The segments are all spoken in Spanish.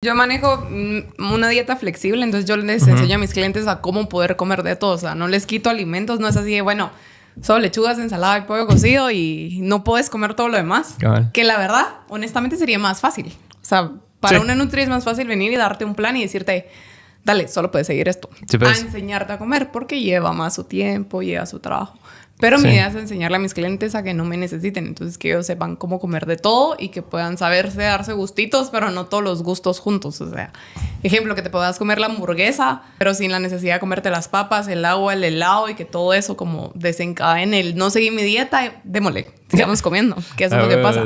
Yo manejo mm, una dieta flexible, entonces yo les enseño a mis clientes a cómo poder comer de todo. O sea, no les quito alimentos, no es así de, bueno, solo lechugas, ensalada y pollo cocido y no puedes comer todo lo demás. Que la verdad, honestamente, sería más fácil. O sea, para una nutri es más fácil venir y darte un plan y decirte, dale, solo puedes seguir esto. Pues. A enseñarte a comer porque lleva más su tiempo, lleva su trabajo. Pero mi idea es enseñarle a mis clientes a que no me necesiten, entonces que ellos sepan cómo comer de todo y que puedan saberse darse gustitos, pero no todos los gustos juntos. O sea, ejemplo, que te puedas comer la hamburguesa, pero sin la necesidad de comerte las papas, el agua, el helado y que todo eso como desencadene el no seguir mi dieta, démosle, sigamos comiendo, que es lo que pasa.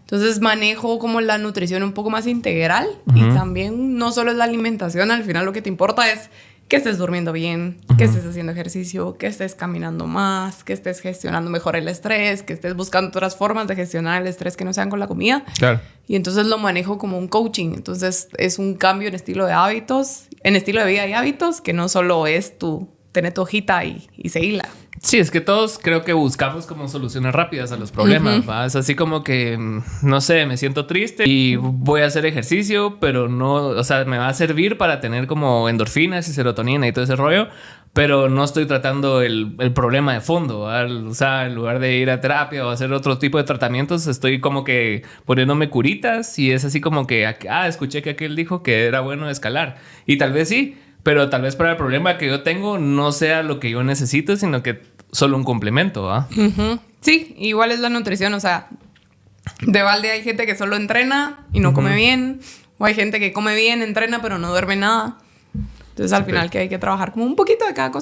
Entonces manejo como la nutrición un poco más integral y también no solo es la alimentación, al final lo que te importa es que estés durmiendo bien, que estés haciendo ejercicio, que estés caminando más, que estés gestionando mejor el estrés, que estés buscando otras formas de gestionar el estrés que no sean con la comida. Y entonces lo manejo como un coaching. Entonces es un cambio en estilo de hábitos, en estilo de vida y hábitos, que no solo es tu tener tu hojita y, seguirla. Sí, es que todos creo que buscamos como soluciones rápidas a los problemas, Es así como que, no sé, me siento triste y voy a hacer ejercicio, pero no, o sea, me va a servir para tener como endorfinas y serotonina y todo ese rollo, pero no estoy tratando el, problema de fondo, O sea, en lugar de ir a terapia o hacer otro tipo de tratamientos, estoy como que poniéndome curitas y es así como que, ah, escuché que aquel dijo que era bueno escalar. Y tal vez sí, pero tal vez para el problema que yo tengo no sea lo que yo necesito, sino que solo un complemento, ¿ah? Sí, igual es la nutrición, o sea, de balde hay gente que solo entrena y no come bien, o hay gente que come bien, entrena, pero no duerme nada. Entonces al final que hay que trabajar como un poquito de cada cosa.